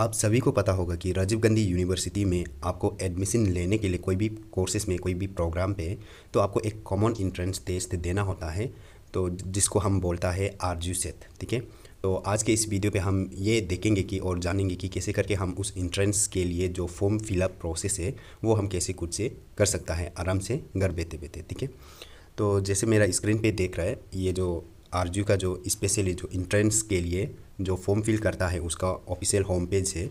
आप सभी को पता होगा कि राजीव गांधी यूनिवर्सिटी में आपको एडमिशन लेने के लिए कोई भी कोर्सेज में कोई भी प्रोग्राम पे तो आपको एक कॉमन इंट्रेंस टेस्ट देना होता है तो जिसको हम बोलता है आर जू सेट ठीक है तो आज के इस वीडियो पे हम ये देखेंगे कि और जानेंगे कि कैसे करके हम उस इंट्रेंस के लिए जो फॉर्म फिलअप प्रोसेस है वो हम कैसे खुद से कर सकता है आराम से घर बैठे बैठे ठीक है तो जैसे मेरा स्क्रीन पे देख रहा है ये जो आरजू का जो स्पेशली जो इंट्रेंस के लिए जो फॉर्म फिल करता है उसका ऑफिशियल होम पेज है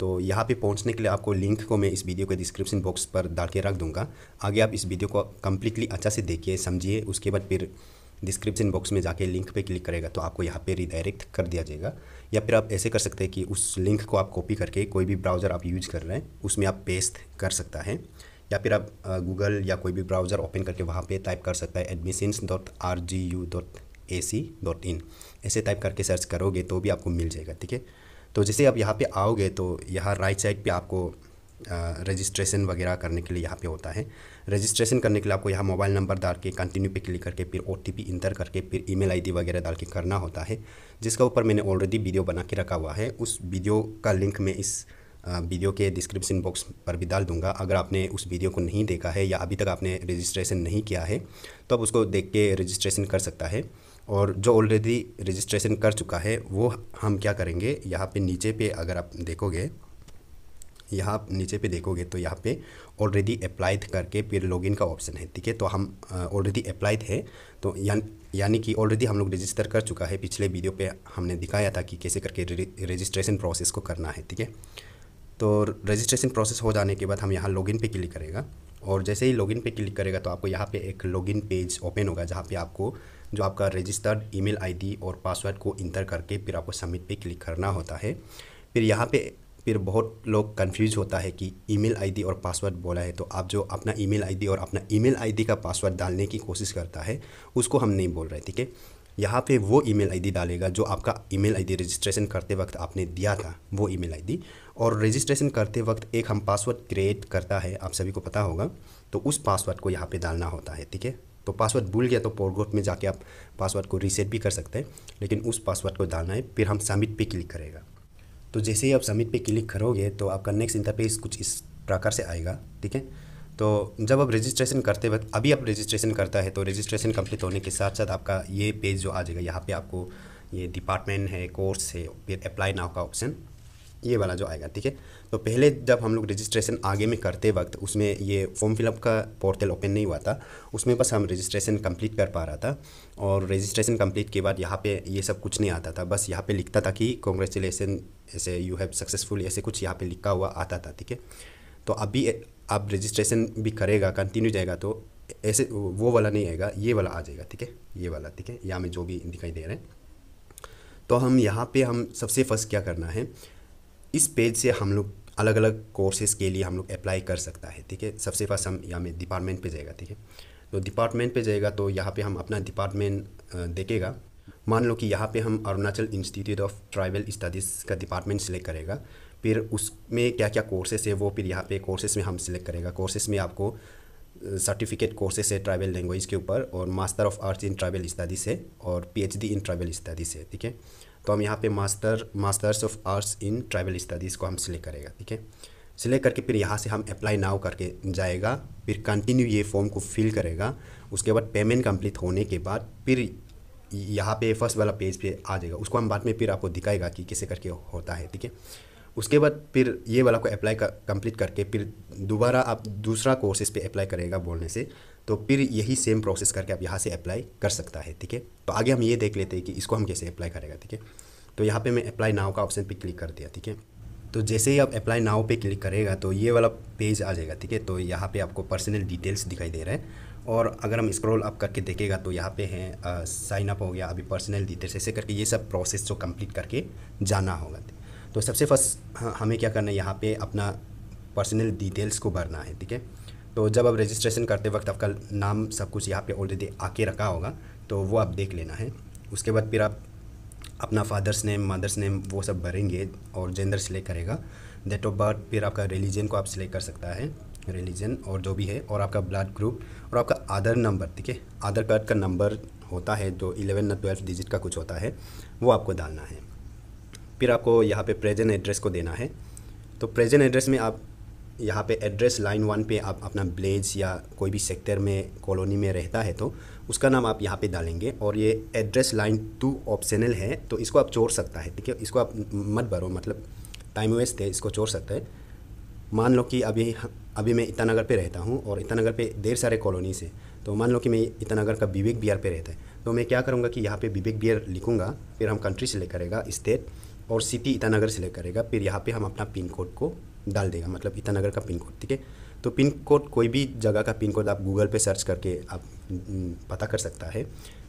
तो यहाँ पे पहुँचने के लिए आपको लिंक को मैं इस वीडियो के डिस्क्रिप्शन बॉक्स पर डाल के रख दूँगा आगे आप इस वीडियो को कम्प्लीटली अच्छा से देखिए समझिए उसके बाद फिर डिस्क्रिप्शन बॉक्स में जाके लिंक पे क्लिक करेगा तो आपको यहाँ पे रिडायरेक्ट कर दिया जाएगा या फिर आप ऐसे कर सकते हैं कि उस लिंक को आप कॉपी करके कोई भी ब्राउज़र आप यूज कर रहे हैं उसमें आप पेस्ट कर सकता है या फिर आप गूगल या कोई भी ब्राउज़र ओपन करके वहाँ पे टाइप कर सकता है admissions dot R G U dot A C dot in ऐसे टाइप करके सर्च करोगे तो भी आपको मिल जाएगा ठीक है तो जैसे आप यहाँ पे आओगे तो यहाँ राइट साइड पे आपको रजिस्ट्रेशन वगैरह करने के लिए यहाँ पे होता है रजिस्ट्रेशन करने के लिए आपको यहाँ मोबाइल नंबर डाल के कंटिन्यू पे क्लिक करके फिर ओ इंटर करके फिर आई डी वगैरह डाल के करना होता है जिसका ऊपर मैंने ऑलरेडी वीडियो बना के रखा हुआ है उस वीडियो का लिंक मैं इस वीडियो के डिस्क्रिप्शन बॉक्स पर भी डाल दूंगा अगर आपने उस वीडियो को नहीं देखा है या अभी तक आपने रजिस्ट्रेशन नहीं किया है तो आप उसको देख के रजिस्ट्रेशन कर सकता है और जो ऑलरेडी रजिस्ट्रेशन कर चुका है वो हम क्या करेंगे यहाँ पे नीचे पे अगर आप देखोगे यहाँ नीचे पे देखोगे तो यहाँ पे ऑलरेडी अप्लाइड करके फिर लॉगिन का ऑप्शन है ठीक है तो हम ऑलरेडी अप्लाइड है तो यान यानी कि ऑलरेडी हम लोग रजिस्टर कर चुका है पिछले वीडियो पे हमने दिखाया था कि कैसे करके रजिस्ट्रेशन प्रोसेस को करना है ठीक है तो रजिस्ट्रेशन प्रोसेस हो जाने के बाद हम यहाँ लॉगिन पे क्लिक करेगा और जैसे ही लॉगिन पे क्लिक करेगा तो आपको यहाँ पे एक लॉगिन पेज ओपन होगा जहाँ पे आपको जो आपका रजिस्टर्ड ईमेल आईडी और पासवर्ड को इंटर करके फिर आपको सबमिट पे क्लिक करना होता है फिर यहाँ पे फिर बहुत लोग कंफ्यूज होता है कि ईमेल आईडी और पासवर्ड बोला है तो आप जो अपना ईमेल आईडी और अपना ईमेल आईडी का पासवर्ड डालने की कोशिश करता है उसको हम नहीं बोल रहे ठीक है यहाँ पे वो ईमेल आईडी डालेगा जो आपका ईमेल आईडी रजिस्ट्रेशन करते वक्त आपने दिया था वो ईमेल आईडी और रजिस्ट्रेशन करते वक्त एक हम पासवर्ड क्रिएट करता है आप सभी को पता होगा तो उस पासवर्ड को यहाँ पे डालना होता है ठीक है तो पासवर्ड भूल गया तो पोर्गोट में जाके आप पासवर्ड को रीसेट भी कर सकते हैं लेकिन उस पासवर्ड को डालना है फिर हम सबमिट पर क्लिक करेगा तो जैसे ही आप सबमिट पर क्लिक करोगे तो आपका नेक्स्ट इंटरपेज कुछ इस प्रकार से आएगा ठीक है तो जब आप रजिस्ट्रेशन करते वक्त अभी आप रजिस्ट्रेशन करता है तो रजिस्ट्रेशन कंप्लीट होने के साथ साथ आपका ये पेज जो आ जाएगा यहाँ पे आपको ये डिपार्टमेंट है कोर्स है फिर अप्लाई नाव का ऑप्शन ये वाला जो आएगा ठीक है तो पहले जब हम लोग रजिस्ट्रेशन आगे में करते वक्त उसमें ये फॉर्म फिलअप का पोर्टल ओपन नहीं हुआ था उसमें बस हम रजिस्ट्रेशन कंप्लीट कर पा रहा था और रजिस्ट्रेशन कंप्लीट के बाद यहाँ पे ये सब कुछ नहीं आता था बस यहाँ पे लिखता था कि कॉन्ग्रेचुलेसन ऐसे यू हैव सक्सेसफुल ऐसे कुछ यहाँ पर लिखा हुआ आता था ठीक है तो अभी आप रजिस्ट्रेशन भी करेगा कंटिन्यू जाएगा तो ऐसे वो वाला नहीं आएगा ये वाला आ जाएगा ठीक है ये वाला ठीक है यहाँ में जो भी दिखाई दे रहे हैं तो हम यहाँ पे हम सबसे फर्स्ट क्या करना है इस पेज से हम लोग अलग अलग कोर्सेज़ के लिए हम लोग अप्लाई कर सकता है ठीक है सबसे फर्स्ट हम यहाँ में डिपार्टमेंट पे जाएगा ठीक है तो डिपार्टमेंट पे जाएगा तो यहाँ पे हम अपना डिपार्टमेंट देखेगा मान लो कि यहाँ पे हम Arunachal institute of tribal studies का डिपार्टमेंट सेलेक्ट करेगा फिर उसमें क्या क्या कोर्सेस है वो फिर यहाँ पे कोर्सेस में हम सिलेक्ट करेगा कोर्सेस में आपको सर्टिफिकेट कोर्सेस है ट्राइबल लैंग्वेज के ऊपर और master of arts in tribal studies है और पीएचडी इन ट्राइबल स्टडीज़ है ठीक है तो हम यहाँ पे master masters of arts in tribal studies को हम सिलेक्ट करेगा ठीक है सिलेक्ट करके फिर यहाँ से हम अप्लाई नाउ करके जाएगा फिर कंटिन्यू ये फॉर्म को फिल करेगा उसके बाद पेमेंट कंप्लीट होने के बाद फिर यहाँ पे फर्स्ट वाला पेज पे आ जाएगा उसको हम बाद में फिर आपको दिखाएगा कि कैसे करके होता है ठीक है उसके बाद फिर ये वाला को अप्लाई कर करके फिर दोबारा आप दूसरा कोर्सेज पे अप्लाई करेगा बोलने से तो फिर यही सेम प्रोसेस करके आप यहाँ से अप्लाई कर सकता है ठीक है तो आगे हम ये देख लेते हैं कि इसको हम कैसे अप्लाई करेगा ठीक है तो यहाँ पे मैं अप्लाई नाव का ऑप्शन पे क्लिक कर दिया ठीक है तो जैसे ही आप अप्लाई नाव पे क्लिक करेगा तो ये वाला पेज आ जाएगा ठीक है तो यहाँ पे आपको पर्सनल डिटेल्स दिखाई दे रहा है और अगर हम स्क्रॉल अप करके देखेगा तो यहाँ पे है साइन अप हो गया अभी पर्सनल डिटेल्स ऐसे करके ये सब प्रोसेस जो कंप्लीट करके जाना होगा तो सबसे फर्स्ट हाँ, हमें क्या करना है यहाँ पे अपना पर्सनल डिटेल्स को भरना है ठीक है तो जब आप रजिस्ट्रेशन करते वक्त आपका नाम सब कुछ यहाँ पे ऑलरेडी आके रखा होगा तो वो आप देख लेना है उसके बाद फिर आप अपना फादर्स नेम मदर्स नेम वो सब भरेंगे और जेंडर सिलेक्ट करेगा डेट ऑफ बर्थ फिर आपका रिलीजन को आप सिलेक्ट कर सकता है रिलीजन और जो भी है और आपका ब्लड ग्रुप और आपका आधार नंबर ठीक है आधार कार्ड का नंबर होता है जो इलेवन या ट्वेल्थ डिजिट का कुछ होता है वो आपको डालना है फिर आपको यहाँ पे प्रेजेंट एड्रेस को देना है तो प्रेजेंट एड्रेस में आप यहाँ पे एड्रेस लाइन वन पे आप अपना ब्लेज या कोई भी सेक्टर में कॉलोनी में रहता है तो उसका नाम आप यहाँ पे डालेंगे और ये एड्रेस लाइन टू ऑप्शनल है तो इसको आप चोर सकता है ठीक है इसको आप मत भरो मतलब टाइम वेस्ट है इसको चोर सकता है मान लो कि अभी अभी मैं इटानगर पे रहता हूँ और इटानगर पे ढेर सारे कॉलोनीस से तो मान लो कि मैं इटानगर का विवेक बिहार पे रहता है तो मैं क्या करूँगा कि यहाँ पे विवेक बिहार लिखूँगा फिर हम कंट्री सेलेक्ट करेगा स्टेट और सिटी ईटानगर सेलेक्ट करेगा फिर यहाँ पे हम अपना पिन कोड को डाल देगा मतलब ईटानगर का पिन कोड ठीक है तो पिन कोड कोई भी जगह का पिन कोड आप गूगल पे सर्च करके आप पता कर सकता है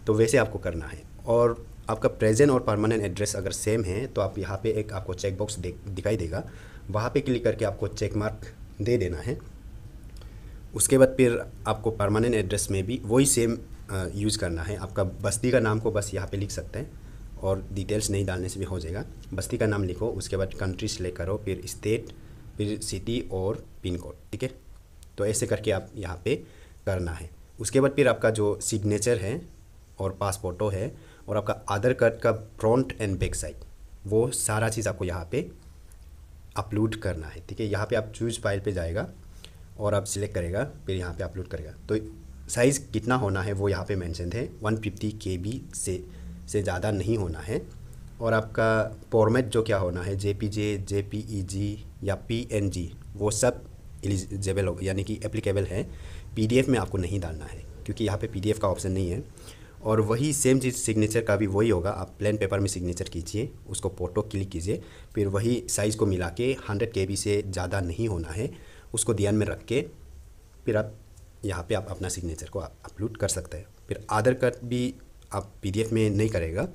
तो वैसे आपको करना है और आपका प्रेजेंट और परमानेंट एड्रेस अगर सेम है तो आप यहाँ पे एक आपको चेकबॉक्स दे, दिखाई देगा वहाँ पे क्लिक करके आपको चेक मार्क दे देना है उसके बाद फिर आपको परमानेंट एड्रेस में भी वही सेम यूज़ करना है आपका बस्ती का नाम को बस यहाँ पे लिख सकते हैं और डिटेल्स नहीं डालने से भी हो जाएगा बस्ती का नाम लिखो उसके बाद कंट्री सेलेक्ट करो फिर स्टेट फिर सिटी और पिन कोड ठीक है तो ऐसे करके आप यहाँ पे करना है उसके बाद फिर आपका जो सिग्नेचर है और पासपोर्टो है और आपका आधार कार्ड का फ्रंट एंड बैक साइड वो सारा चीज़ आपको यहाँ पे अपलोड करना है ठीक है यहाँ पे आप चूज फाइल पे जाएगा और आप सिलेक्ट करेगा फिर यहाँ पे अपलोड करेगा तो साइज़ कितना होना है वो यहाँ पे मेंशन है 150 बी से से ज़्यादा नहीं होना है और आपका फॉर्मेट जो क्या होना है जे पी जे जे पी ई जी या पी एन जी वो सब एलिजेबल हो यानी कि एप्लीकेबल है पी डी एफ़ में आपको नहीं डालना है क्योंकि यहाँ पे पी डी एफ़ का ऑप्शन नहीं है और वही सेम चीज़ सिग्नेचर का भी वही होगा आप प्लेन पेपर में सिग्नेचर कीजिए उसको फ़ोटो क्लिक कीजिए फिर वही साइज़ को मिला के हंड्रेड के बी से ज़्यादा नहीं होना है उसको ध्यान में रख के फिर आप यहाँ पे आप अपना सिग्नेचर को अपलोड कर सकते हैं फिर आधार कार्ड भी आप पी में नहीं करेगा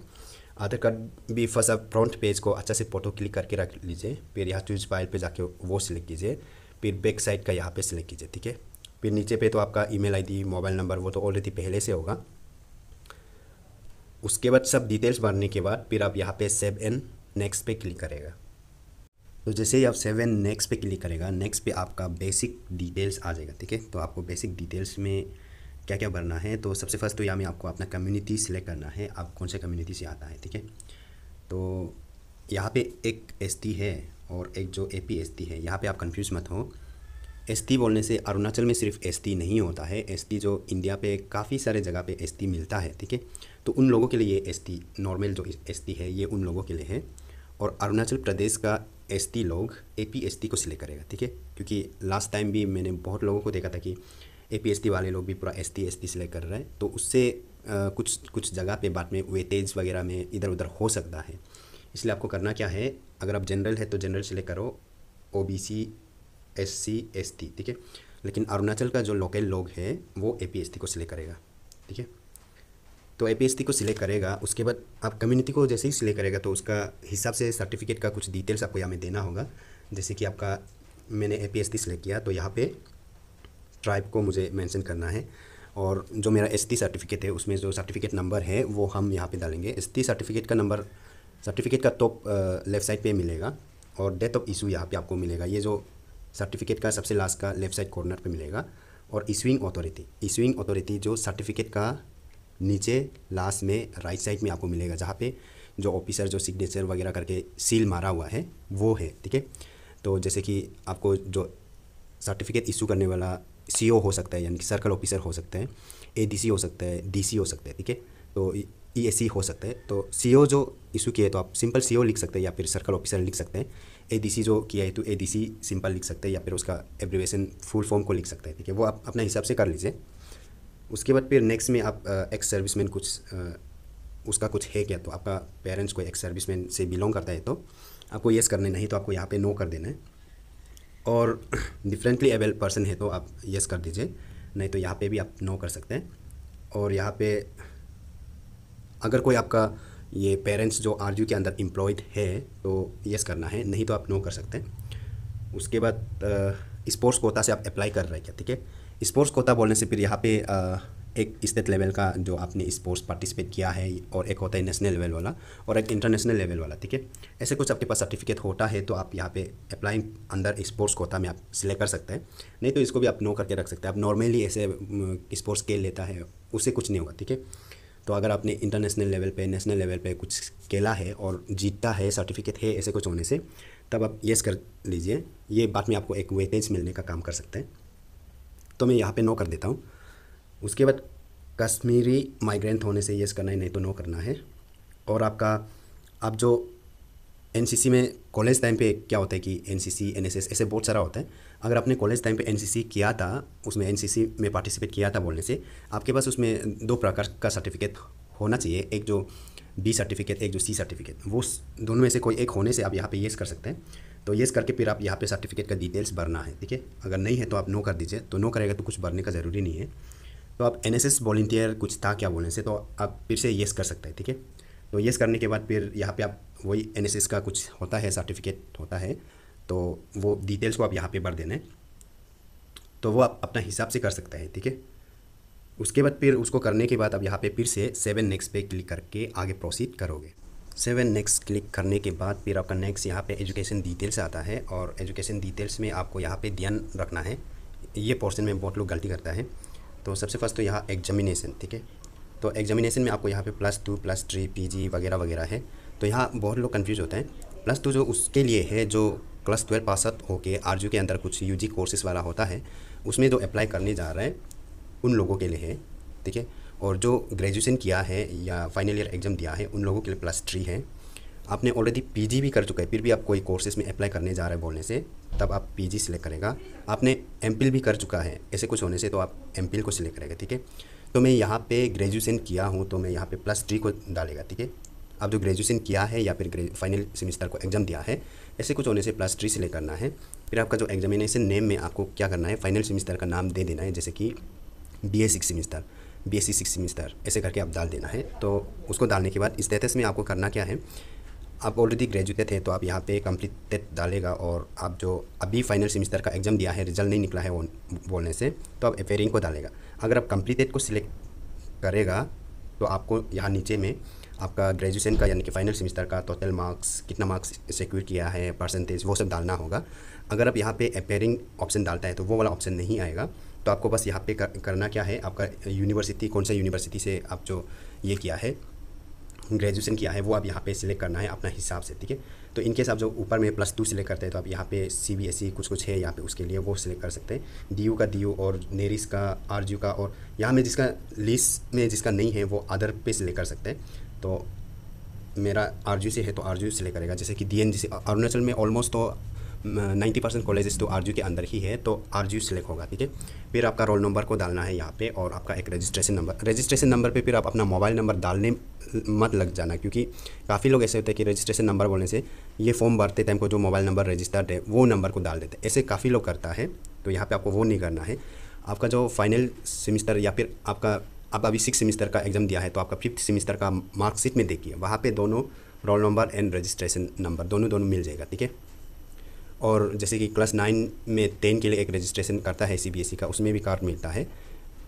आधार कार्ड भी फर्स्ट आप फ्रंट पेज को अच्छा से फोटो क्लिक करके रख लीजिए फिर यहाँ चूज फाइल पे जाके वो सिलेक्ट कीजिए फिर बैक साइड का यहाँ पे सिलेक्ट कीजिए ठीक है फिर नीचे पे तो आपका ईमेल आईडी मोबाइल नंबर वो तो ऑलरेडी पहले से होगा उसके बाद सब डिटेल्स भरने के बाद फिर आप यहाँ पे सेव एन नेक्स्ट पे क्लिक करेगा तो जैसे ही आप सेव एन नेक्स्ट पे क्लिक करेगा नेक्स्ट पे आपका बेसिक डिटेल्स आ जाएगा ठीक है तो आपको बेसिक डिटेल्स में क्या क्या भरना है तो सबसे फर्स्ट तो यहाँ में आपको अपना कम्युनिटी सिलेक्ट करना है आप कौन से कम्युनिटी से आता है ठीक है तो यहाँ पे एक एस है और एक जो ए पी एस है यहाँ पे आप कंफ्यूज मत हो एस बोलने से अरुणाचल में सिर्फ एस नहीं होता है एस जो इंडिया पे काफ़ी सारे जगह पे एस मिलता है ठीक है तो उन लोगों के लिए ये एस नॉर्मल जो एस है ये उन लोगों के लिए है और अरुणाचल प्रदेश का एस लोग ए पी को सिलेक्ट करेगा ठीक है क्योंकि लास्ट टाइम भी मैंने बहुत लोगों को देखा था कि ए पी वाले लोग भी पूरा S T S T select कर रहे हैं तो उससे कुछ कुछ जगह पे बाद में वेटेज वगैरह में इधर उधर हो सकता है इसलिए आपको करना क्या है अगर आप जनरल है तो जनरल सिलेक्ट करो O B C S C S T ठीक है लेकिन अरुणाचल का जो लोकल लोग हैं वो ए पी एस टी को सिलेक्ट करेगा ठीक है तो ए पी एस टी को सिलेक्ट करेगा उसके बाद आप कम्युनिटी को जैसे ही सिलेक्ट करेगा तो उसका हिसाब से सर्टिफिकेट का कुछ डिटेल्स आपको यहाँ में देना होगा जैसे कि आपका मैंने A P S T select किया तो यहाँ पे ट्राइब को मुझे मेंशन करना है और जो मेरा एस सर्टिफिकेट है उसमें जो सर्टिफिकेट नंबर है वो हम यहाँ पे डालेंगे एस सर्टिफिकेट का नंबर सर्टिफिकेट का टॉप लेफ्ट साइड पे मिलेगा और डेट ऑफ इशू यहाँ पे आपको मिलेगा ये जो सर्टिफिकेट का सबसे लास्ट का लेफ्ट साइड कॉर्नर पे मिलेगा और इशूइंग अथॉरिटी इशूइंग अथॉरिटी जो सर्टिफिकेट का नीचे लास्ट में राइट साइड में आपको मिलेगा जहाँ पर जो ऑफिसर जो सिग्नेचर वगैरह करके सील मारा हुआ है वो है ठीक है तो जैसे कि आपको जो सर्टिफिकेट इशू करने वाला सी हो सकता है यानी कि सर्कल ऑफिसर हो सकते हैं ए हो सकता है डी हो सकता है ठीक है तो ई e हो सकता है तो सी जो इशू किया है तो आप सिंपल सी लिख सकते हैं या फिर सर्कल ऑफिसर लिख सकते हैं ए जो किया है तो ए सिंपल लिख सकते हैं या फिर उसका एब्रिवेशन फुल फॉर्म को लिख सकते हैं ठीक है वो आप अपने हिसाब से कर लीजिए उसके बाद फिर नेक्स्ट में आप एक्स सर्विसमैन कुछ उसका कुछ है क्या तो आपका पेरेंट्स कोई एक्स सर्विसमैन से बिलोंग करता है तो आपको येस करना नहीं तो आपको यहाँ पे नो कर देना है और डिफरेंटली एबल पर्सन है तो आप यस कर दीजिए नहीं तो यहाँ पे भी आप नो कर सकते हैं और यहाँ पे अगर कोई आपका ये पेरेंट्स जो आर के अंदर एम्प्लॉयड है तो यस करना है नहीं तो आप नो कर सकते हैं उसके बाद स्पोर्ट्स कोता से आप अप्लाई कर रहे हैं क्या ठीक है स्पोर्ट्स कोता बोलने से फिर यहाँ पे एक स्टेट लेवल का जो आपने स्पोर्ट्स पार्टिसिपेट किया है और एक होता है नेशनल लेवल वाला और एक इंटरनेशनल लेवल वाला ठीक है ऐसे कुछ आपके पास सर्टिफिकेट होता है तो आप यहाँ पे अप्लाई अंदर स्पोर्ट्स कोटा में आप सिलेक्ट कर सकते हैं नहीं तो इसको भी आप नो करके रख सकते हैं आप नॉर्मली ऐसे स्पोर्ट्स खेल लेता है उससे कुछ नहीं होगा ठीक है तो अगर आपने इंटरनेशनल लेवल पर नेशनल लेवल पर कुछ खेला है और जीतता है सर्टिफिकेट है ऐसे कुछ होने से तब आप येस कर लीजिए ये बाद में आपको एक वेटेज मिलने का काम कर सकते हैं तो मैं यहाँ पर नो कर देता हूँ उसके बाद कश्मीरी माइग्रेंट होने से यस करना है नहीं तो नो करना है और आपका आप जो एनसीसी में कॉलेज टाइम पे क्या होता है कि एनसीसी एनएसएस ऐसे बहुत सारा होता है अगर आपने कॉलेज टाइम पे एनसीसी किया था उसमें एनसीसी में पार्टिसिपेट किया था बोलने से आपके पास उसमें दो प्रकार का सर्टिफिकेट होना चाहिए एक जो बी सर्टिफिकेट एक जो सी सर्टिफिकेट वो दोनों में से कोई एक होने से आप यहाँ पे येस कर सकते हैं तो येस करके फिर आप यहाँ पे सर्टिफिकेट का डिटेल्स भरना है ठीक है अगर नहीं है तो आप नो कर दीजिए तो नो करेगा तो कुछ भरने का ज़रूरी नहीं है तो आप एन एस वॉल्टियर कुछ था क्या बोलने से तो आप फिर से येस कर सकते हैं ठीक है तो येस करने के बाद फिर यहाँ पे आप वही एन का कुछ होता है सर्टिफिकेट होता है तो वो डिटेल्स को आप यहाँ पे भर देना है तो वो आप अपना हिसाब से कर सकते हैं ठीक है उसके बाद फिर उसको करने के बाद आप यहाँ पे फिर से सेवन नेक्स्ट पे क्लिक करके आगे प्रोसीड करोगे सेवन नेक्स्ट क्लिक करने के बाद फिर आपका नेक्स्ट यहाँ पे एजुकेशन डिटेल्स आता है और एजुकेशन डिटेल्स में आपको यहाँ पे ध्यान रखना है ये पोर्शन में बहुत लोग गलती करता है तो सबसे फर्स्ट तो यहाँ एग्जामिनेसन ठीक है तो एग्जामिनेशन में आपको यहाँ पे plus two plus three P वगैरह वगैरह है तो यहाँ बहुत लोग कन्फ्यूज होते हैं प्लस टू जो उसके लिए है जो क्लास ट्वेल्व पास होकर आर के अंदर कुछ यू कोर्सेज वाला होता है उसमें जो अप्लाई करने जा रहे हैं उन लोगों के लिए है ठीक है और जो ग्रेजुएशन किया है या फाइनल ईयर एग्ज़ाम दिया है उन लोगों के लिए प्लस थ्री है आपने ऑलरेडी पीजी भी कर चुका है फिर भी आप कोई कोर्सेज में अप्लाई करने जा रहे हैं बोलने से तब आप पीजी सिलेक्ट करेगा आपने एम भी कर चुका है ऐसे कुछ होने से तो आप एम को सिलेक्ट करेगा ठीक है तो मैं यहाँ पे ग्रेजुएशन किया हूँ तो मैं यहाँ पे प्लस थ्री को डालेगा ठीक है आप जो ग्रेजुएशन किया है या फिर फाइनल सेमेस्टर को एग्ज़ाम दिया है ऐसे कुछ होने से प्लस थ्री सिलेक्ट करना है फिर आपका जो एग्जामिनेशन नेम में आपको क्या करना है फाइनल सेमेस्टर का नाम दे देना है जैसे कि B A six semester B S C six semester ऐसे करके आप डाल देना है तो उसको डालने के बाद स्टेटस में आपको करना क्या है आप ऑलरेडी ग्रेजुएट हैं तो आप यहाँ पे कम्प्लीटेड डालेगा और आप जो अभी फाइनल सेमेस्टर का एग्ज़ाम दिया है रिजल्ट नहीं निकला है वो बोलने से तो आप अपेयरिंग को डालेगा अगर आप कम्प्लीटेड को सिलेक्ट करेगा तो आपको यहाँ नीचे में आपका ग्रेजुएशन का यानी कि फाइनल सेमेस्टर का टोटल मार्क्स कितना मार्क्स सिक्योर किया है परसेंटेज वो सब डालना होगा अगर आप यहाँ पे अपेयरिंग ऑप्शन डालता है तो वो वाला ऑप्शन नहीं आएगा तो आपको बस यहाँ पे कर, करना क्या है आपका यूनिवर्सिटी कौन सा यूनिवर्सिटी से आप जो ये किया है ग्रेजुएशन किया है वो आप यहाँ पे सिलेक्ट करना है अपना हिसाब से ठीक है तो इनके आप जो ऊपर में प्लस टू सिलेक्ट करते हैं तो आप यहाँ पे सी बी एस ई कुछ कुछ है यहाँ पे उसके लिए वो सिलेक्ट कर सकते हैं डी यू का डी यू और नेरिस का आर जी का और यहाँ में जिसका लिस्ट में जिसका नहीं है वो अदर पे सिलेक्ट कर सकते हैं तो मेरा आर से है तो आर से ले करेगा जैसे कि डी एन अरुणाचल में ऑलमोस्ट तो नाइन्टी परसेंट कॉलेजेस तो आर के अंदर ही है तो आर यू सेलेक्ट होगा ठीक है फिर आपका रोल नंबर को डालना है यहाँ पे और आपका एक रजिस्ट्रेशन नंबर रजिस्ट्रेशन नंबर पे फिर आप अपना मोबाइल नंबर डालने मत लग जाना क्योंकि काफ़ी लोग ऐसे होते हैं कि रजिस्ट्रेशन नंबर बोलने से ये फॉर्म भरते टाइम को जो मोबाइल नंबर रजिस्टर्ड है वो नंबर को डाल देते ऐसे काफ़ी लोग करता है तो यहाँ पर आपको वो नहीं करना है आपका जो फाइनल सेमिस्टर या फिर आपका आप अभी सिक्स सेमिस्टर का एग्ज़ाम दिया है तो आपका फिफ्थ सेमिस्टर का मार्कशीट में देखिए वहाँ पर दोनों roll number and registration number दोनों दोनों मिल जाएगा ठीक है और जैसे कि क्लास नाइन में टेन के लिए एक रजिस्ट्रेशन करता है सी e का उसमें भी कार्ड मिलता है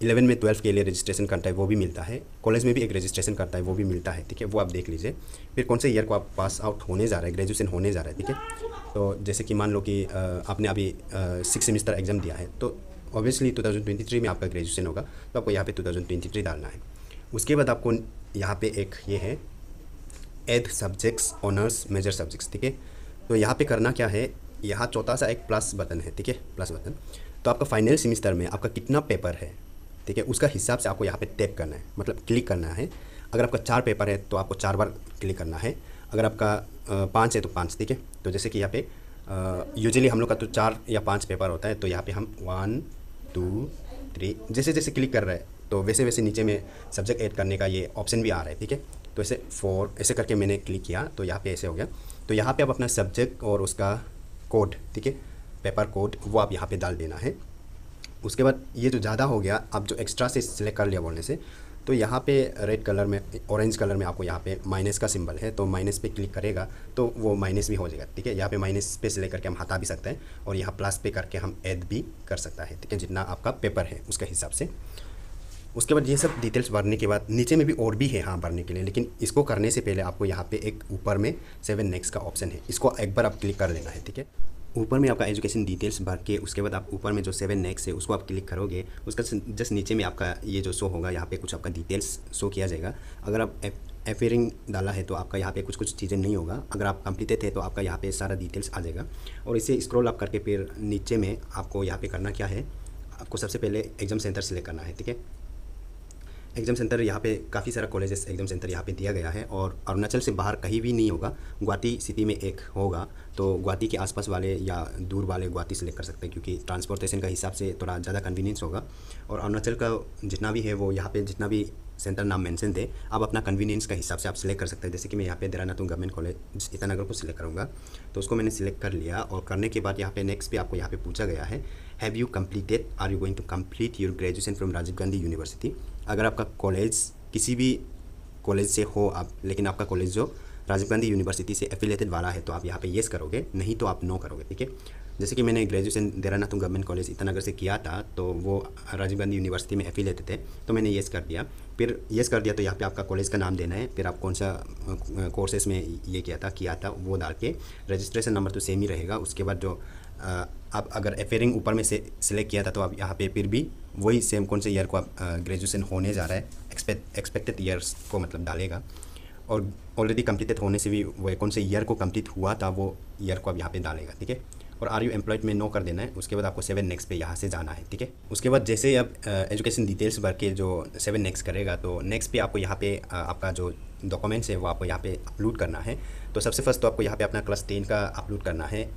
इलेवन में ट्वेल्व के लिए रजिस्ट्रेशन करता है वो भी मिलता है कॉलेज में भी एक रजिस्ट्रेशन करता है वो भी मिलता है ठीक है वो आप देख लीजिए फिर कौन से ईयर को आप पास आउट होने जा रहा है ग्रेजुएशन होने जा रहा है ठीक है तो जैसे कि मान लो कि आपने अभी सिक्स सेमिस्टर एग्जाम दिया है तो ऑब्वियसली टू में आपका ग्रेजुएशन होगा तो आपको यहाँ पर टू डालना है उसके बाद आपको यहाँ पर एक ये है एथ सब्जेक्ट्स ऑनर्स मेजर सब्जेक्ट्स ठीक है तो यहाँ पे करना क्या है यहाँ छोटा सा एक प्लस बटन है ठीक है प्लस बटन तो आपका फाइनल सेमिस्टर में आपका कितना पेपर है ठीक है उसका हिसाब से आपको यहाँ पे टैप करना है मतलब क्लिक करना है अगर आपका चार पेपर है तो आपको चार बार क्लिक करना है अगर आपका पाँच है तो पाँच ठीक है तो जैसे कि यहाँ पे यूजली हम लोग का तो चार या पाँच पेपर होता है तो यहाँ पर हम वन टू थ्री जैसे जैसे क्लिक कर रहे हैं तो वैसे वैसे नीचे में सब्जेक्ट ऐड करने का ये ऑप्शन भी आ रहा है ठीक है तो ऐसे फोर ऐसे करके मैंने क्लिक किया तो यहाँ पे ऐसे हो गया तो यहाँ पे आप अपना सब्जेक्ट और उसका कोड ठीक है पेपर कोड वो आप यहाँ पे डाल देना है उसके बाद ये जो ज़्यादा हो गया आप जो एक्स्ट्रा से सिलेक्ट कर लिया बोलने से तो यहाँ पे रेड कलर में ऑरेंज कलर में आपको यहाँ पे माइनस का सिंबल है तो माइनस पे क्लिक करेगा तो वो माइनस भी हो जाएगा ठीक है यहाँ पे माइनस पे सिलेक्ट करके हम हटा भी सकते हैं और यहाँ प्लस पे करके हम ऐड भी कर सकता है ठीक है जितना आपका पेपर है उसके हिसाब से उसके बाद ये सब डिटेल्स भरने के बाद नीचे में भी और भी है हाँ भरने के लिए लेकिन इसको करने से पहले आपको यहाँ पे एक ऊपर में सेवन नेक्स्ट का ऑप्शन है इसको एक बार आप क्लिक कर लेना है ठीक है ऊपर में आपका एजुकेशन डिटेल्स भर के उसके बाद आप ऊपर में जो सेवन नेक्स है उसको आप क्लिक करोगे उसका जस्ट नीचे में आपका ये जो शो होगा यहाँ पे कुछ आपका डिटेल्स शो किया जाएगा अगर आप एफेयरिंग डाला है तो आपका यहाँ पे कुछ कुछ चीज़ें नहीं होगा अगर आप कंप्लीटेड है तो आपका यहाँ पे सारा डिटेल्स आ जाएगा और इसे स्क्रॉल अप करके फिर नीचे में आपको यहाँ पे करना क्या है आपको सबसे पहले एग्ज़ाम सेंटर सेलेक्ट करना है ठीक है एग्ज़ाम सेंटर यहाँ पे काफ़ी सारा कॉलेजेस एग्ज़ाम सेंटर यहाँ पे दिया गया है और अरुणाचल से बाहर कहीं भी नहीं होगा गुवाहाटी सिटी में एक होगा तो गुवाहाटी के आसपास वाले या दूर वाले गुवाहाटी सेलेक्ट कर सकते हैं क्योंकि ट्रांसपोर्टेशन का हिसाब से थोड़ा ज़्यादा कन्वीनियंस होगा और अरुणाचल का जितना भी है वो यहाँ पर जितना भी सेंटर नाम मेंशन थे आप अपना कन्वीनियंस का हिसाब से आप सिलेक्ट कर सकते हैं जैसे कि मैं यहाँ पे देरानाथू गवर्नमेंट कॉलेज ईटानगर को सिलेक्ट करूँगा तो उसको मैंने सिलेक्ट कर लिया और करने के बाद यहाँ पे नेक्स्ट पे आपको यहाँ पे पूछा गया है have you completed are you going to complete your graduation from Rajiv Gandhi university अगर आपका कॉलेज किसी भी कॉलेज से हो आप लेकिन आपका कॉलेज जो राजीव गांधी यूनिवर्सिटी से एफिलेटेड वाला है तो आप यहाँ पे येस करोगे नहीं तो आप नो करोगे ठीक है जैसे कि मैंने graduation Dera Natung government college Itanagar से किया था तो वो राजीव गांधी यूनिवर्सिटी में एफिलेटेड थे तो मैंने येस कर दिया फिर येस कर दिया तो यहाँ पे आपका कॉलेज का नाम देना है फिर आप कौन सा कोर्सेस में ये किया था किया था वो डाल के रजिस्ट्रेशन नंबर तो सेम ही रहेगा उसके बाद जो आप अगर एफेयरिंग ऊपर में से सिलेक्ट किया था तो आप यहाँ पे फिर भी वही सेम कौन से ईयर को आप ग्रेजुएसन होने जा रहा है एक्सपेक्ट एक्सपेक्टेड ईयर्स को मतलब डालेगा और ऑलरेडी कम्प्लीटेड होने से भी वह कौन से ईयर को कम्प्लीट हुआ था वो ईयर को आप यहाँ पे डालेगा ठीक है और आर यू एम्प्लॉयड में नो कर देना है उसके बाद आपको सेवन नेक्स्ट पे यहाँ से जाना है ठीक है उसके बाद जैसे आप एजुकेशन डिटेल्स भर के जो सेवन नेक्स्ट करेगा तो नेक्स्ट पे आपको यहाँ पे आपका जो डॉक्यूमेंट्स है वो आपको यहाँ पे अपलोड करना है तो सबसे फर्स्ट तो आपको यहाँ पे अपना क्लास टेन का अपलोड करना है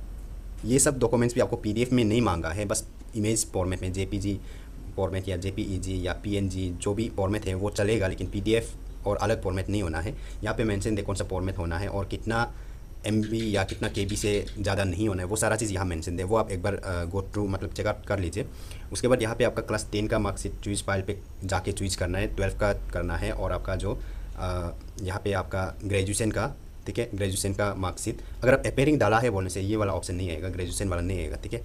ये सब डॉक्यूमेंट्स भी आपको पी में नहीं मांगा है बस इमेज फॉर्मेट में जे फॉर्मेट या जे e या पी जो भी फॉर्मेट है वो चलेगा लेकिन पी और अलग फॉर्मेट नहीं होना है यहाँ पे मेंशन दे कौन सा फॉर्मेट होना है और कितना एम या कितना के से ज़्यादा नहीं होना है वो सारा चीज़ यहाँ मेंशन दे वो आप एक बार गो थ्रू मतलब चेकअप कर लीजिए उसके बाद यहाँ पे आपका क्लास टेन का मार्कशीट चूज फाइल पे जाके चूज करना है ट्वेल्व का करना है और आपका जो यहाँ पे आपका ग्रेजुएशन का ठीक है ग्रेजुएशन का मार्कशीट अगर आप अपेयरिंग डाला है बोलने से ये वाला ऑप्शन नहीं आएगा ग्रेजुएशन वाला नहीं आएगा ठीक है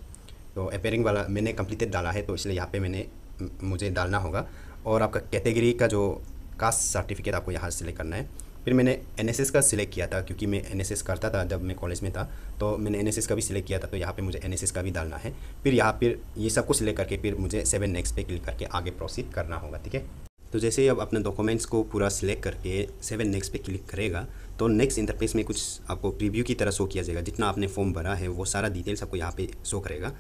तो अपेयरिंग वाला मैंने कंप्लीटेड डाला है तो इसलिए यहाँ पर मैंने मुझे डालना होगा और आपका कैटेगरी का जो कास्ट सर्टिफिकेट आपको यहाँ सेलेक्ट करना है फिर मैंने एन का सिलेक्ट किया था क्योंकि मैं एन करता था जब मैं कॉलेज में था तो मैंने एन का भी सिलेक्ट किया था तो यहाँ पे मुझे एन का भी डालना है फिर यहाँ पर ये सब कुछ सिलेक्ट करके फिर मुझे सेवन नेक्स्ट पे क्लिक करके आगे प्रोसीड करना होगा ठीक है तो जैसे ही अब अपने डॉक्यूमेंट्स को पूरा सिलेक्ट करके सेवन नेक्स्ट पे क्लिक करेगा तो नेक्स्ट इंटरफेस में कुछ आपको प्रीव्यू की तरह शो किया जाएगा जितना आपने फॉर्म भरा है वो सारा डिटेल्स आपको यहाँ पे शो करेगा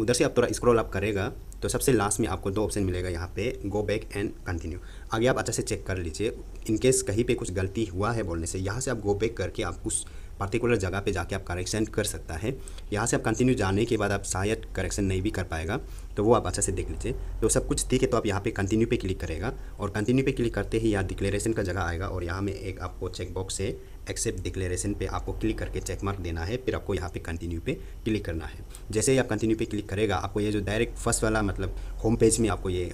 उधर से आप थोड़ा स्क्रॉल अप करेगा तो सबसे लास्ट में आपको दो ऑप्शन मिलेगा यहाँ पे गो बैक एंड कंटिन्यू आगे आप अच्छा से चेक कर लीजिए इनकेस कहीं पे कुछ गलती हुआ है बोलने से यहाँ से आप गो बैक करके आप उस पर्टिकुलर जगह पे जाके आप करेक्शन कर सकता है यहाँ से आप कंटिन्यू जाने के बाद आप शायद करेक्शन नहीं भी कर पाएगा तो वो आप अच्छा से देख लीजिए तो सब कुछ ठीक है तो आप यहाँ पे कंटिन्यू पे क्लिक करेगा और कंटिन्यू पे क्लिक करते ही यहाँ डिक्लेरेशन का जगह आएगा और यहाँ में एक आपको चेकबॉक्स है एक्सेप्ट डिक्लेरेशन पे आपको क्लिक करके चेक मार्क देना है फिर आपको यहाँ पे कंटिन्यू पे क्लिक करना है जैसे ही आप कंटिन्यू पे क्लिक करेगा आपको ये जो डायरेक्ट फर्स्ट वाला मतलब होम पेज में आपको ये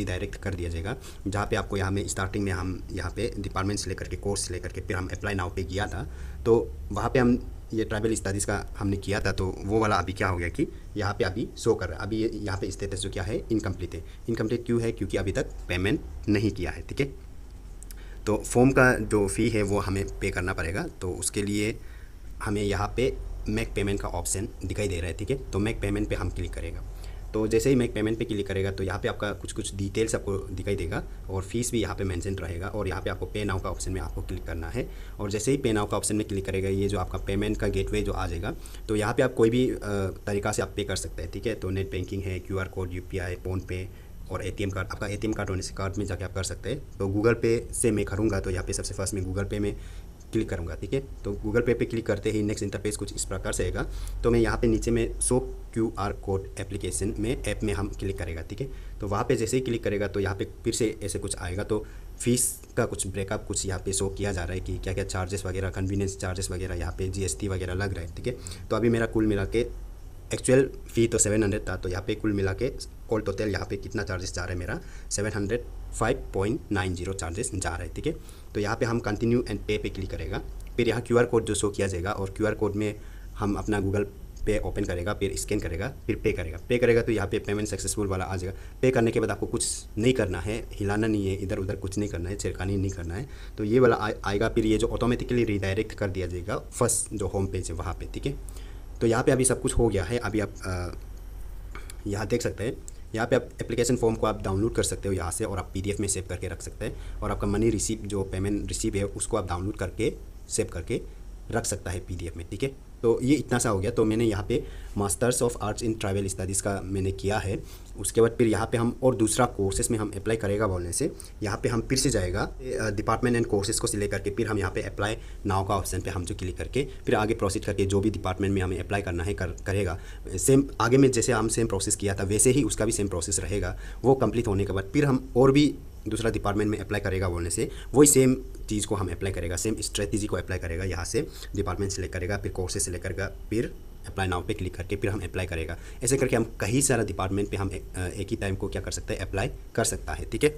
रिडायरेक्ट कर दिया जाएगा जहाँ पे आपको यहाँ में स्टार्टिंग में हम यहाँ पे डिपार्टमेंट से लेकर के कोर्स लेकर के फिर हम अप्लाई नाव पे किया था तो वहाँ पर हम ये ट्रैवल स्टडीज़ का हमने किया था तो वो वाला अभी क्या हो गया कि यहाँ पर अभी शो कर रहा है अभी यहाँ पर स्टेटस जो क्या है इनकम्प्लीट है इनकम्प्लीट क्यों है क्योंकि अभी तक पेमेंट नहीं किया है ठीक है तो फॉर्म का जो फ़ी है वो हमें पे करना पड़ेगा तो उसके लिए हमें यहाँ पे मैक पेमेंट का ऑप्शन दिखाई दे रहा है ठीक है तो मैक पेमेंट पे हम क्लिक करेगा तो जैसे ही मैक पेमेंट पे क्लिक करेगा तो यहाँ पे आपका कुछ कुछ डिटेल्स आपको दिखाई देगा और फीस भी यहाँ पे मैंसन रहेगा और यहाँ पे आपको पे नाव का ऑप्शन में आपको क्लिक करना है और जैसे ही पे नाव का ऑप्शन में क्लिक करेगा ये जो आपका पेमेंट का गेटवे जो आ जाएगा तो यहाँ पर आप कोई भी तरीका से आप पे कर सकते हैं ठीक है तो नेट बैंकिंग है Q code U P I PhonePe और ए कार्ड आपका ए कार्ड होने से कार्ड में जाके आप कर सकते हैं तो गूगल पे से मैं करूँगा तो यहाँ पे सबसे फर्स्ट मैं गूगल पे में क्लिक करूँगा ठीक है तो गूगल पे पे क्लिक करते ही नेक्स्ट इंटरफेस कुछ इस प्रकार से आएगा तो मैं यहाँ पे नीचे में so Q R code application में ऐप में हम क्लिक करेगा ठीक है तो वहाँ पे जैसे ही क्लिक करेगा तो यहाँ पे फिर से ऐसे कुछ आएगा तो फीस का कुछ ब्रेकअप कुछ यहाँ पे शो किया जा रहा है कि क्या क्या चार्जेस वगैरह कन्वीनियंस चार्जेस वगैरह यहाँ पे जीएसटी वगैरह लग रहा है ठीक है तो अभी मेरा कुल मिला के एक्चुअल फ़ी तो सेवन हंड्रेड था तो यहाँ पे कुल मिला के ऑल टोटल यहाँ पे कितना चार्जेस जा रहा है मेरा seven hundred five point nine zero charges जा रहा है ठीक है तो यहाँ पे हम कंटिन्यू एंड पे पे क्लिक करेगा फिर यहाँ क्यू आर कोड जो शो किया जाएगा और क्यू आर कोड में हम अपना गूगल पे ओपन करेगा फिर स्कैन करेगा फिर पे करेगा पे करेगा तो यहाँ पे पेमेंट सक्सेसफुल वाला आ जाएगा पे करने के बाद आपको कुछ नहीं करना है हिलाना नहीं है इधर उधर कुछ नहीं करना है छिड़कानी नहीं करना है तो ये वाला आ, आएगा फिर ये जो ऑटोमेटिकली रिडायरेक्ट कर दिया जाएगा फर्स्ट जो होम पेज है वहाँ पर ठीक है तो यहाँ पे अभी सब कुछ हो गया है अभी आप यहाँ देख सकते हैं यहाँ पे आप एप्लीकेशन फॉर्म को आप डाउनलोड कर सकते हो यहाँ से और आप पीडीएफ में सेव करके रख सकते हैं और आपका मनी रिसीव जो पेमेंट रिसीव है उसको आप डाउनलोड करके सेव करके रख सकता है पीडीएफ में ठीक है तो ये इतना सा हो गया तो मैंने यहाँ पे masters of arts in travel studies का मैंने किया है उसके बाद फिर यहाँ पे हम और दूसरा कोर्सेज में हम अप्लाई करेगा बोलने से यहाँ पे हम फिर से जाएगा डिपार्टमेंट एंड कोर्सेज को सिलेक्ट करके फिर हम यहाँ पे अप्लाई नाव का ऑप्शन पे हम जो क्लिक करके फिर आगे प्रोसीड करके जो भी डिपार्टमेंट में हमें अप्लाई करना है कर, करेगा सेम आगे में जैसे हम सेम प्रोसेस किया था वैसे ही उसका भी सेम प्रोसेस रहेगा वो कम्प्लीट होने के बाद फिर हम और भी दूसरा डिपार्टमेंट में अप्लाई करेगा बोलने से वही सेम चीज़ को हम अप्लाई करेगा सेम स्ट्रेटेजी को अप्लाई करेगा यहाँ से डिपार्टमेंट सेलेक्ट करेगा फिर कोर्सेज सेलेक्ट करेगा फिर अप्लाई नाव पे क्लिक करके फिर हम अप्लाई करेगा ऐसे करके हम कई सारा डिपार्टमेंट पे हम ए, एक ही टाइम को क्या कर सकते हैं अप्लाई कर सकता है ठीक है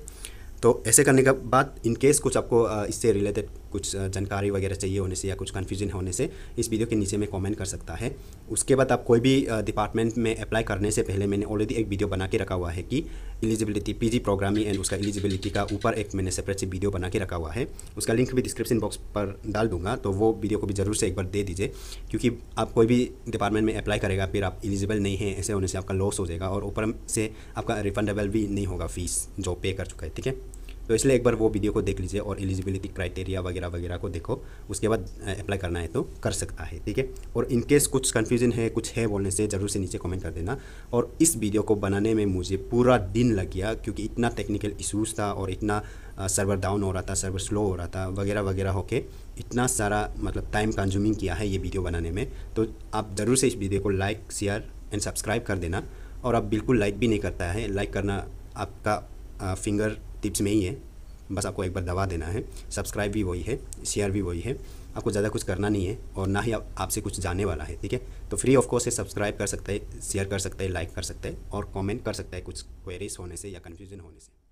तो ऐसे करने के बाद इन केस कुछ आपको इससे रिलेटेड कुछ जानकारी वगैरह चाहिए होने से या कुछ कन्फ्यूजन होने से इस वीडियो के नीचे में कॉमेंट कर सकता है उसके बाद आप कोई भी डिपार्टमेंट में अप्लाई करने से पहले मैंने ऑलरेडी एक वीडियो बना के रखा हुआ है कि एलिजिबिलिटी पी प्रोग्रामिंग एंड उसका एलिजिबिलिटी का ऊपर एक मैंने सेपरेट से वीडियो बना के रखा हुआ है उसका लिंक भी डिस्क्रिप्शन बॉक्स पर डाल दूंगा तो वो वीडियो को भी ज़रूर से एक बार दे दीजिए क्योंकि आप कोई भी डिपार्टमेंट में अप्लाई करेगा फिर आप एलिजिबल नहीं है ऐसे होने से आपका लॉस हो जाएगा और ऊपर से आपका रिफंडेबल भी नहीं होगा फीस जो पे कर चुका है ठीक है तो इसलिए एक बार वो वीडियो को देख लीजिए और एलिजिबिलिटी क्राइटेरिया वगैरह वगैरह को देखो उसके बाद अप्लाई करना है तो कर सकता है ठीक है और इनकेस कुछ कन्फ्यूजन है कुछ है बोलने से ज़रूर से नीचे कमेंट कर देना और इस वीडियो को बनाने में मुझे पूरा दिन लग गया क्योंकि इतना टेक्निकल इशूज़ था और इतना सर्वर डाउन हो रहा था सर्वर स्लो हो रहा था वगैरह वगैरह होके इतना सारा मतलब टाइम कंज्यूमिंग किया है ये वीडियो बनाने में तो आप ज़रूर से इस वीडियो को लाइक शेयर एंड सब्सक्राइब कर देना और आप बिल्कुल लाइक भी नहीं करता है लाइक करना आपका फिंगर टिप्स में ही है बस आपको एक बार दवा देना है सब्सक्राइब भी वही है शेयर भी वही है आपको ज़्यादा कुछ करना नहीं है और ना ही आपसे कुछ जाने वाला है ठीक है तो फ्री ऑफ कॉस्ट है सब्सक्राइब कर सकते हैं शेयर कर सकते हैं लाइक कर सकते हैं और कमेंट कर सकते हैं कुछ क्वेरीज होने से या कन्फ्यूजन होने से